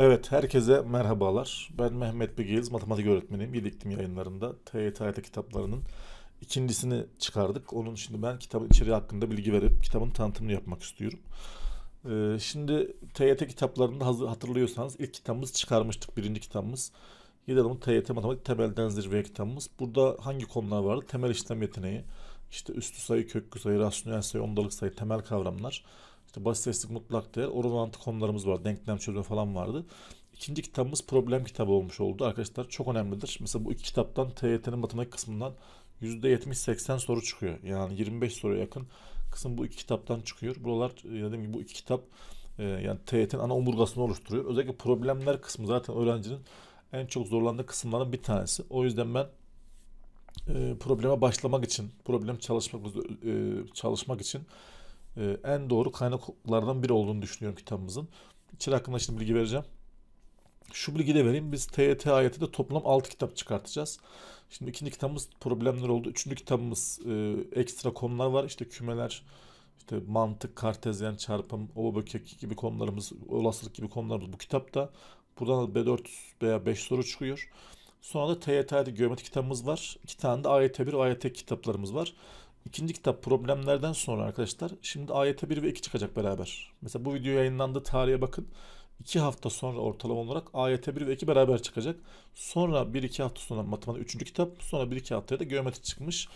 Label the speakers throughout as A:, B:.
A: Evet, herkese merhabalar. Ben Mehmet Bilgeyiz, matematik öğretmeniyim. Yedi yayınlarında TYT Hayata kitaplarının ikincisini çıkardık. Onun şimdi ben kitabın içeriği hakkında bilgi verip kitabın tanıtımını yapmak istiyorum. Ee, şimdi TYT kitaplarında hazır, hatırlıyorsanız ilk kitabımız çıkarmıştık, birinci kitabımız. Yedi Adamın TYT Matematik Temelden Zirveye kitabımız. Burada hangi konular vardı? Temel işlem yeteneği, işte üstü sayı, köklü sayı, rasyonel sayı, ondalık sayı, temel kavramlar. İşte basit testik mutlak değer, orantı konularımız var. Denklem çözme falan vardı. İkinci kitabımız problem kitabı olmuş oldu. Arkadaşlar çok önemlidir. Mesela bu iki kitaptan TYT'nin matematik kısmından %70-80 soru çıkıyor. Yani 25 soruya yakın kısım bu iki kitaptan çıkıyor. Buralar e, dediğim gibi bu iki kitap e, yani TYT'nin ana omurgasını oluşturuyor. Özellikle problemler kısmı zaten öğrencinin en çok zorlandığı kısımların bir tanesi. O yüzden ben e, probleme başlamak için, problem çalışmak e, çalışmak için e, en doğru kaynaklardan biri olduğunu düşünüyorum kitabımızın. İçeri hakkında şimdi bilgi vereceğim. Şu bilgi de vereyim. Biz TYT ayeti de toplam 6 kitap çıkartacağız. Şimdi ikinci kitabımız problemler oldu. Üçüncü kitabımız e, ekstra konular var. İşte kümeler, işte mantık, kartezyen çarpım, oba bökek gibi konularımız, olasılık gibi konularımız bu kitapta. Buradan B4 veya 5 soru çıkıyor. Sonra da TYT'de geometri kitabımız var. İki tane de AYT1, AYT kitaplarımız var. İkinci kitap problemlerden sonra arkadaşlar şimdi ayete 1 ve 2 çıkacak beraber. Mesela bu video yayınlandığı tarihe bakın. 2 hafta sonra ortalama olarak ayete 1 ve 2 beraber çıkacak. Sonra 1-2 hafta sonra matematik 3. kitap. Sonra 1-2 haftaya da geometri çıkmış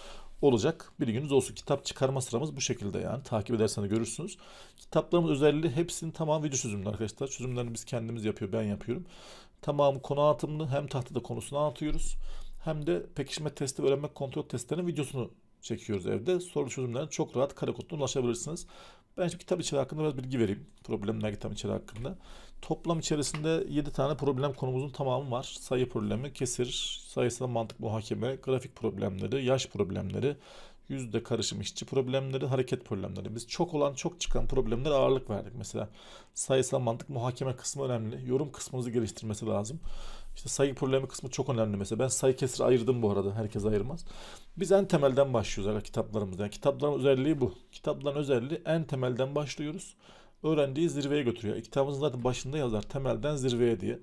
A: olacak. Bir gününüz olsun. Kitap çıkarma sıramız bu şekilde yani. Takip ederseniz görürsünüz. Kitaplarımız özelliği hepsinin tamam video çözümleri arkadaşlar. Çözümlerini biz kendimiz yapıyor. Ben yapıyorum. Tamamı konu anlatımını hem tahtada konusunu anlatıyoruz. Hem de pekişme testi öğrenme kontrol testlerinin videosunu çekiyoruz evde. Soru çözümlerine çok rahat kare ulaşabilirsiniz. Ben şimdi kitap içeri hakkında biraz bilgi vereyim. Problemler kitap içeri hakkında. Toplam içerisinde 7 tane problem konumuzun tamamı var. Sayı problemi, kesir, sayısal mantık muhakeme, grafik problemleri, yaş problemleri, yüzde karışım işçi problemleri, hareket problemleri. Biz çok olan çok çıkan problemlere ağırlık verdik. Mesela sayısal mantık muhakeme kısmı önemli. Yorum kısmınızı geliştirmesi lazım. İşte sayı problemi kısmı çok önemli mesela. Ben sayı kesir ayırdım bu arada. Herkes ayırmaz. Biz en temelden başlıyoruz kitaplarımızda. Yani kitapların özelliği bu. Kitapların özelliği en temelden başlıyoruz. Öğrendiği zirveye götürüyor. E, kitabımızın zaten başında yazar temelden zirveye diye.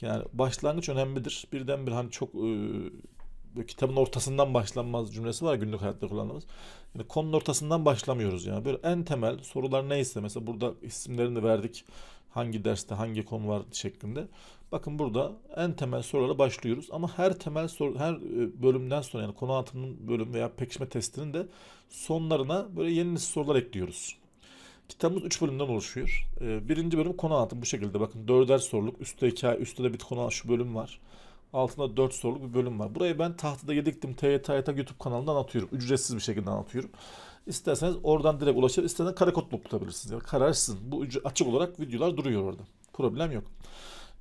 A: Yani başlangıç önemlidir. Birden bir hani çok e, kitabın ortasından başlanmaz cümlesi var günlük hayatta kullandığımız. Yani konunun ortasından başlamıyoruz yani. Böyle en temel sorular neyse mesela burada isimlerini de verdik. Hangi derste hangi konu var şeklinde. Bakın burada en temel sorulara başlıyoruz ama her temel soru her e, bölümden sonra yani konu anlatımının bölüm veya pekişme testinin de sonlarına böyle yeni sorular ekliyoruz. Kitabımız 3 bölümden oluşuyor. E, birinci bölüm konu anlatım bu şekilde bakın dörder soruluk. Üstte hikaye, üstte de bir konu şu bölüm var. Altında 4 soruluk bir bölüm var. Burayı ben tahtada yediktim TYT AYT YouTube kanalından atıyorum. Ücretsiz bir şekilde anlatıyorum. İsterseniz oradan direkt ulaşabilir, isterseniz karakotlu bulabilirsiniz. Yani karar Bu açık olarak videolar duruyor orada. Problem yok.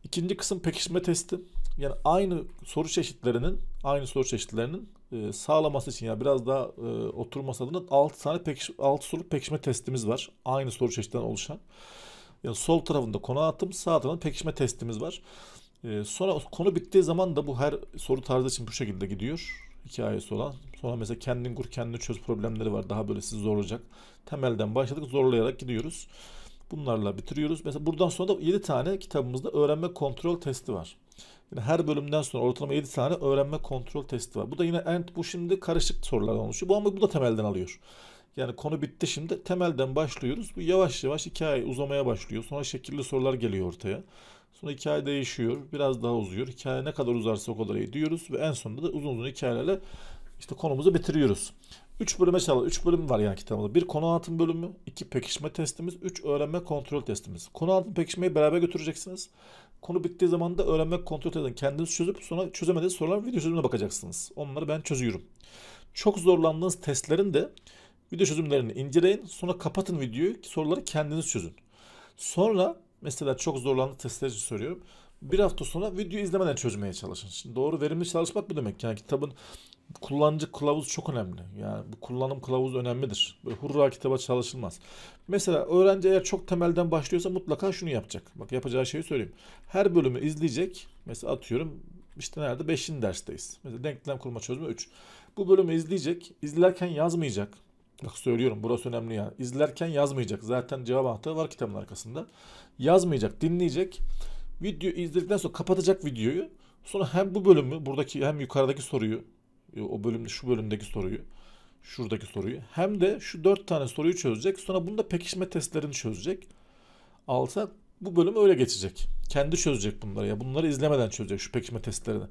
A: İkinci kısım pekişme testi. Yani aynı soru çeşitlerinin aynı soru çeşitlerinin e, sağlaması için ya yani biraz daha e, oturması adına 6 tane pekiş, 6 soru pekişme testimiz var. Aynı soru çeşitlerinden oluşan. Yani sol tarafında konu anlatım, sağ tarafında pekişme testimiz var. E, sonra konu bittiği zaman da bu her soru tarzı için bu şekilde gidiyor. Hikayesi olan. Sonra mesela kendin kur kendini çöz problemleri var. Daha böyle sizi zorlayacak. Temelden başladık zorlayarak gidiyoruz. Bunlarla bitiriyoruz. Mesela buradan sonra da 7 tane kitabımızda öğrenme kontrol testi var. Yani her bölümden sonra ortalama 7 tane öğrenme kontrol testi var. Bu da yine en bu şimdi karışık sorular oluşuyor. Bu ama bu da temelden alıyor. Yani konu bitti şimdi. Temelden başlıyoruz. Bu yavaş yavaş hikaye uzamaya başlıyor. Sonra şekilli sorular geliyor ortaya. Sonra hikaye değişiyor. Biraz daha uzuyor. Hikaye ne kadar uzarsa o kadar iyi diyoruz. Ve en sonunda da uzun uzun hikayelerle işte konumuzu bitiriyoruz. 3 bölüme çalış. 3 bölüm var yani kitabımızda. Bir konu anlatım bölümü, iki pekişme testimiz, üç öğrenme kontrol testimiz. Konu anlatım pekişmeyi beraber götüreceksiniz. Konu bittiği zaman da öğrenme kontrol testini kendiniz çözüp sonra çözemediğiniz sorular video çözümüne bakacaksınız. Onları ben çözüyorum. Çok zorlandığınız testlerin de video çözümlerini inceleyin. Sonra kapatın videoyu. Soruları kendiniz çözün. Sonra Mesela çok zorlandı testleri soruyor. Bir hafta sonra video izlemeden çözmeye çalışın. Şimdi doğru verimli çalışmak bu demek. Yani kitabın kullanıcı kılavuz çok önemli. Yani bu kullanım kılavuzu önemlidir. Böyle hurra kitaba çalışılmaz. Mesela öğrenci eğer çok temelden başlıyorsa mutlaka şunu yapacak. Bak yapacağı şeyi söyleyeyim. Her bölümü izleyecek. Mesela atıyorum işte nerede? 5. dersteyiz. Mesela denklem kurma çözme 3. Bu bölümü izleyecek. İzlerken yazmayacak. Bak söylüyorum burası önemli ya İzlerken yazmayacak. Zaten cevap anahtarı var kitabın arkasında. Yazmayacak, dinleyecek. Video izledikten sonra kapatacak videoyu. Sonra hem bu bölümü, buradaki hem yukarıdaki soruyu, e, o bölümde şu bölümdeki soruyu, şuradaki soruyu hem de şu dört tane soruyu çözecek. Sonra bunda pekişme testlerini çözecek. Alsa bu bölüm öyle geçecek. Kendi çözecek bunları ya. Bunları izlemeden çözecek şu pekişme testlerini.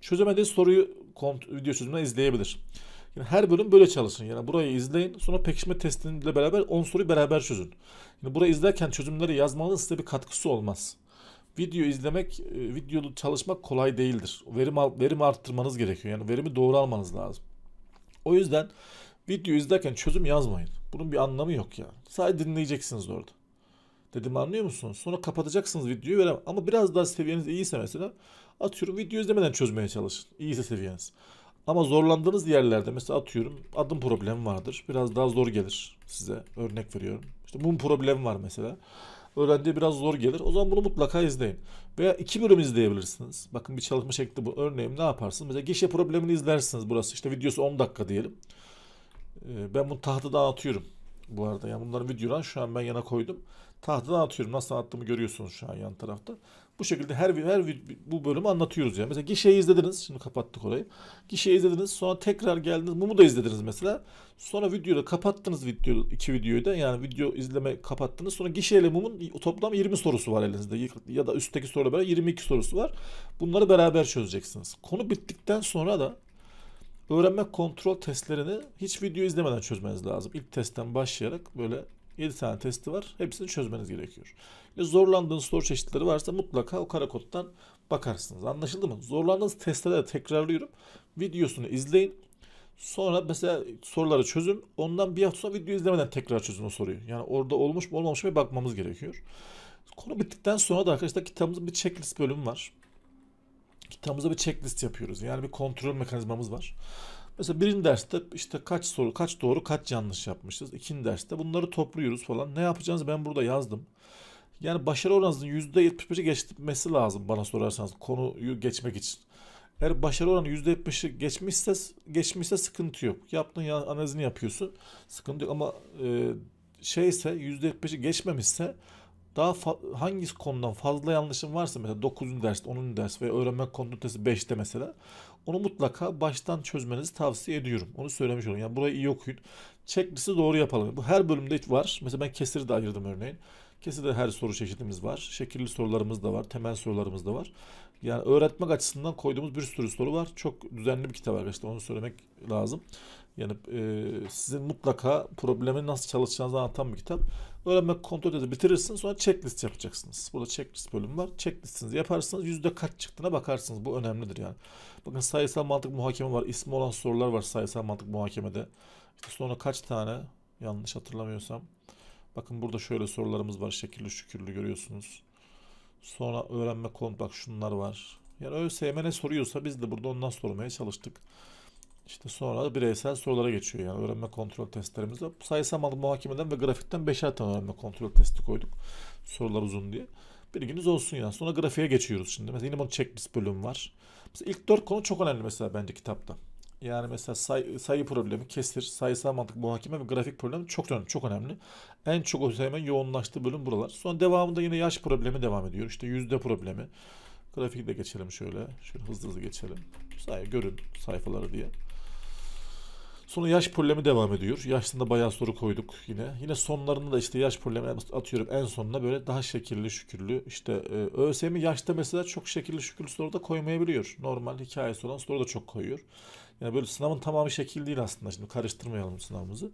A: Çözemediği soruyu video çözümünden izleyebilir. Yani her bölüm böyle çalışın. Yani burayı izleyin. Sonra pekişme testiyle beraber 10 soruyu beraber çözün. Yani burayı izlerken çözümleri yazmanın size bir katkısı olmaz. Video izlemek, e, videolu çalışmak kolay değildir. Verim, verim arttırmanız gerekiyor. Yani verimi doğru almanız lazım. O yüzden video izlerken çözüm yazmayın. Bunun bir anlamı yok ya. Yani. Sadece dinleyeceksiniz orada. Dedim anlıyor musunuz? Sonra kapatacaksınız videoyu Ama biraz daha seviyeniz iyiyse mesela atıyorum video izlemeden çözmeye çalışın. İyiyse seviyeniz. Ama zorlandığınız yerlerde mesela atıyorum adım problemi vardır. Biraz daha zor gelir size. Örnek veriyorum. İşte bunun problemi var mesela. Öğrendiği biraz zor gelir. O zaman bunu mutlaka izleyin. Veya iki bölüm izleyebilirsiniz. Bakın bir çalışma şekli bu. Örneğin ne yaparsınız? Mesela gişe problemini izlersiniz burası. İşte videosu 10 dakika diyelim. Ee, ben bunu tahtada atıyorum bu arada. Yani bunların videoları şu an ben yana koydum. Tahtadan atıyorum. Nasıl attığımı görüyorsunuz şu an yan tarafta. Bu şekilde her her bu bölümü anlatıyoruz yani. Mesela gişeyi izlediniz. Şimdi kapattık orayı. Gişeyi izlediniz. Sonra tekrar geldiniz. Mumu da izlediniz mesela. Sonra videoda kapattınız video iki videoyu da. Yani video izleme kapattınız. Sonra gişeyle mumun toplam 20 sorusu var elinizde. Ya da üstteki soruyla beraber 22 sorusu var. Bunları beraber çözeceksiniz. Konu bittikten sonra da öğrenme kontrol testlerini hiç video izlemeden çözmeniz lazım. İlk testten başlayarak böyle 7 tane testi var. Hepsini çözmeniz gerekiyor. Yani zorlandığınız soru çeşitleri varsa mutlaka o kara bakarsınız. Anlaşıldı mı? Zorlandığınız testlere de tekrarlıyorum. Videosunu izleyin. Sonra mesela soruları çözün. Ondan bir hafta sonra video izlemeden tekrar çözün o soruyu. Yani orada olmuş mu olmamış mı bakmamız gerekiyor. Konu bittikten sonra da arkadaşlar kitabımızın bir checklist bölümü var kitabımızda bir checklist yapıyoruz. Yani bir kontrol mekanizmamız var. Mesela birinci derste işte kaç soru, kaç doğru, kaç yanlış yapmışız. İkinci derste bunları topluyoruz falan. Ne yapacağınızı ben burada yazdım. Yani başarı oranınızın %75'i geçmesi lazım bana sorarsanız konuyu geçmek için. Eğer başarı oranı %70'i geçmişse geçmişse sıkıntı yok. Yaptığın analizini yapıyorsun. Sıkıntı yok ama e, şeyse 75'i geçmemişse daha hangi konudan fazla yanlışım varsa mesela 9. ders, 10. ders ve öğrenme kondütesi 5'te mesela onu mutlaka baştan çözmenizi tavsiye ediyorum. Onu söylemiş olayım. Yani burayı iyi okuyun. Checklist'i doğru yapalım. Bu her bölümde hiç var. Mesela ben kesiri de ayırdım örneğin. Kesirde her soru çeşidimiz var. Şekilli sorularımız da var. Temel sorularımız da var. Yani öğretmek açısından koyduğumuz bir sürü soru var. Çok düzenli bir kitap arkadaşlar onu söylemek lazım. Yani e, sizin mutlaka problemi nasıl çalışacağınızı anlatan bir kitap. Öğrenmek kontrol edip bitirirsin sonra checklist yapacaksınız. Burada checklist bölümü var. Checklistinizi yaparsınız. Yüzde kaç çıktığına bakarsınız. Bu önemlidir yani. Bakın sayısal mantık muhakeme var. İsmi olan sorular var sayısal mantık muhakemede. İşte sonra kaç tane yanlış hatırlamıyorsam. Bakın burada şöyle sorularımız var. Şekilli şükürlü görüyorsunuz. Sonra öğrenme kont bak şunlar var. Yani ÖSYM ne soruyorsa biz de burada ondan sormaya çalıştık. İşte sonra bireysel sorulara geçiyor yani öğrenme kontrol testlerimizde. Sayısal muhakemeden ve grafikten 5'er tane öğrenme kontrol testi koyduk. Sorular uzun diye. Bilginiz olsun yani. Sonra grafiğe geçiyoruz şimdi. Mesela yine bunun checklist bölüm var. Mesela ilk 4 konu çok önemli mesela bence kitapta. Yani mesela say, sayı problemi, kesir, sayısal mantık muhakeme ve grafik problemi çok önemli. Çok önemli. En çok ÖSYM yoğunlaştığı bölüm buralar. Sonra devamında yine yaş problemi devam ediyor. İşte yüzde problemi. Grafiği de geçelim şöyle. Şöyle hızlı hızlı geçelim. Say, görün sayfaları diye. Sonra yaş problemi devam ediyor. Yaşında bayağı soru koyduk yine. Yine sonlarında da işte yaş problemi atıyorum en sonuna böyle daha şekilli şükürlü. İşte e, ÖSYM yaşta mesela çok şekilli şükürlü soru da koymayabiliyor. Normal hikayesi olan soru da çok koyuyor. Yani böyle sınavın tamamı şekil değil aslında. Şimdi karıştırmayalım sınavımızı.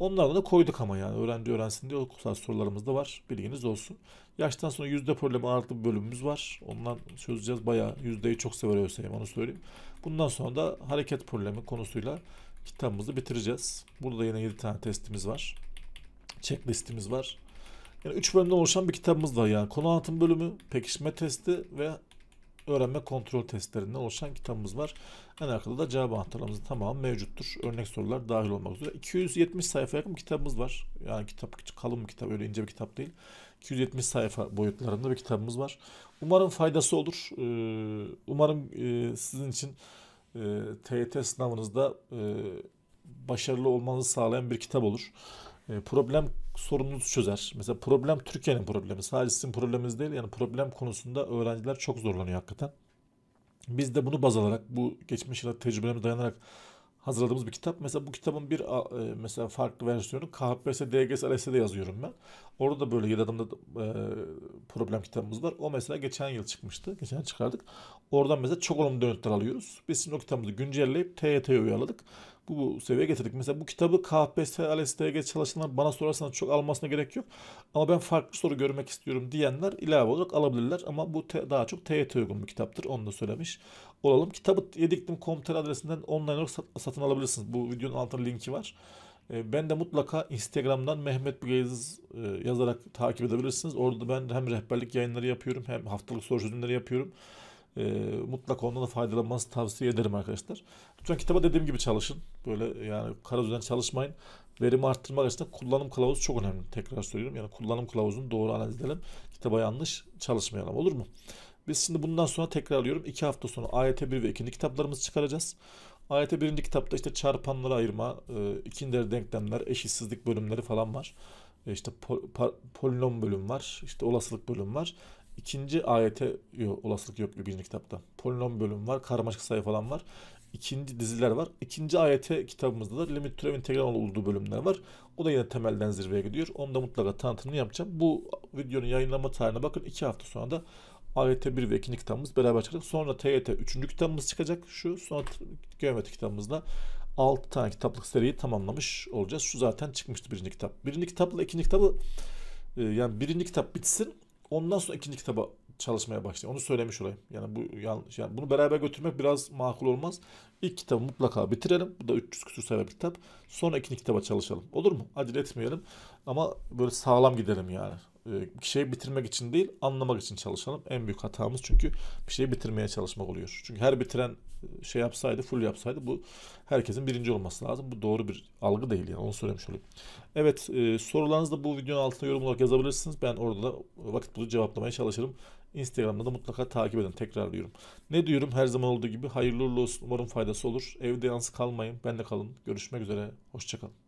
A: Onlardan da koyduk ama yani öğrenci öğrensin diye okusal sorularımız da var. Bilginiz olsun. Yaştan sonra yüzde problemi ağırlıklı bir bölümümüz var. Ondan çözeceğiz. Bayağı yüzdeyi çok sever ÖSYM onu söyleyeyim. Bundan sonra da hareket problemi konusuyla kitabımızı bitireceğiz. Burada da yine 7 tane testimiz var. Checklistimiz var. Yani 3 bölümden oluşan bir kitabımız da yani. Konu anlatım bölümü, pekişme testi ve öğrenme kontrol testlerinden oluşan kitabımız var. En arkada da cevap anahtarlarımızın tamamı mevcuttur. Örnek sorular dahil olmak üzere. 270 sayfa yakın kitabımız var. Yani kitap kalın bir kitap öyle ince bir kitap değil. 270 sayfa boyutlarında bir kitabımız var. Umarım faydası olur. Ee, umarım e, sizin için TYT e, sınavınızda e, başarılı olmanızı sağlayan bir kitap olur. Problem sorununuzu çözer. Mesela problem Türkiye'nin problemi. Sadece sizin probleminiz değil. Yani problem konusunda öğrenciler çok zorlanıyor hakikaten. Biz de bunu baz alarak bu geçmiş yıllar tecrübelerime dayanarak hazırladığımız bir kitap. Mesela bu kitabın bir e, mesela farklı versiyonu KHPS, DGS, ALS'de yazıyorum ben. Orada da böyle 7 adımda e, problem kitabımız var. O mesela geçen yıl çıkmıştı. Geçen yıl çıkardık. Oradan mesela çok olumlu dönütler alıyoruz. Biz şimdi o kitabımızı güncelleyip TYT'ye uyarladık bu seviye getirdik. Mesela bu kitabı KPSS, LSTG çalışanlar bana sorarsanız çok almasına gerek yok. Ama ben farklı soru görmek istiyorum diyenler ilave olarak alabilirler. Ama bu daha çok TYT uygun bir kitaptır. Onu da söylemiş olalım. Kitabı yediktim.com.tr adresinden online olarak satın alabilirsiniz. Bu videonun altında linki var. Ee, ben de mutlaka Instagram'dan Mehmet Bilgeyiz e, yazarak takip edebilirsiniz. Orada ben hem rehberlik yayınları yapıyorum hem haftalık soru çözümleri yapıyorum. E, mutlaka ondan da faydalanmanızı tavsiye ederim arkadaşlar. Lütfen kitaba dediğim gibi çalışın. Böyle yani kara düzen çalışmayın. Verimi arttırmak açısından kullanım kılavuzu çok önemli. Tekrar söylüyorum. Yani kullanım kılavuzunu doğru analiz edelim. Kitaba yanlış çalışmayalım olur mu? Biz şimdi bundan sonra tekrarlıyorum. 2 hafta sonra AYT 1 ve 2. kitaplarımızı çıkaracağız. AYT 1. kitapta işte çarpanları ayırma, e, ikinleri denklemler, eşitsizlik bölümleri falan var. E işte pol, polinom bölüm var, işte olasılık bölüm var. İkinci ayete yok, olasılık yok birinci kitapta. Polinom bölüm var, karmaşık sayı falan var. İkinci diziler var. İkinci ayete kitabımızda da limit türev integral olduğu bölümler var. O da yine temelden zirveye gidiyor. Onu da mutlaka tanıtımını yapacağım. Bu videonun yayınlama tarihine bakın. iki hafta sonra da AYT 1 ve 2. kitabımız beraber çıkacak. Sonra TYT 3. kitabımız çıkacak. Şu sonra geometri kitabımızla 6 tane kitaplık seriyi tamamlamış olacağız. Şu zaten çıkmıştı birinci kitap. Birinci kitapla ikinci kitabı e, yani birinci kitap bitsin Ondan sonra ikinci kitaba çalışmaya başlayayım Onu söylemiş olayım. Yani bu yanlış. Yani bunu beraber götürmek biraz makul olmaz. İlk kitabı mutlaka bitirelim. Bu da 300 küsur sayfa bir kitap. Sonra ikinci kitaba çalışalım. Olur mu? Acele etmeyelim. Ama böyle sağlam gidelim yani. E, bir şeyi bitirmek için değil anlamak için çalışalım. En büyük hatamız çünkü bir şeyi bitirmeye çalışmak oluyor. Çünkü her bitiren e, şey yapsaydı full yapsaydı bu herkesin birinci olması lazım. Bu doğru bir algı değil yani onu söylemiş olayım. Evet e, sorularınızı da bu videonun altına yorum olarak yazabilirsiniz. Ben orada da vakit bulup cevaplamaya çalışırım. Instagram'da da mutlaka takip edin tekrarlıyorum. Ne diyorum her zaman olduğu gibi hayırlı uğurlu olsun umarım faydası olur. Evde yalnız kalmayın Ben de kalın. Görüşmek üzere hoşçakalın.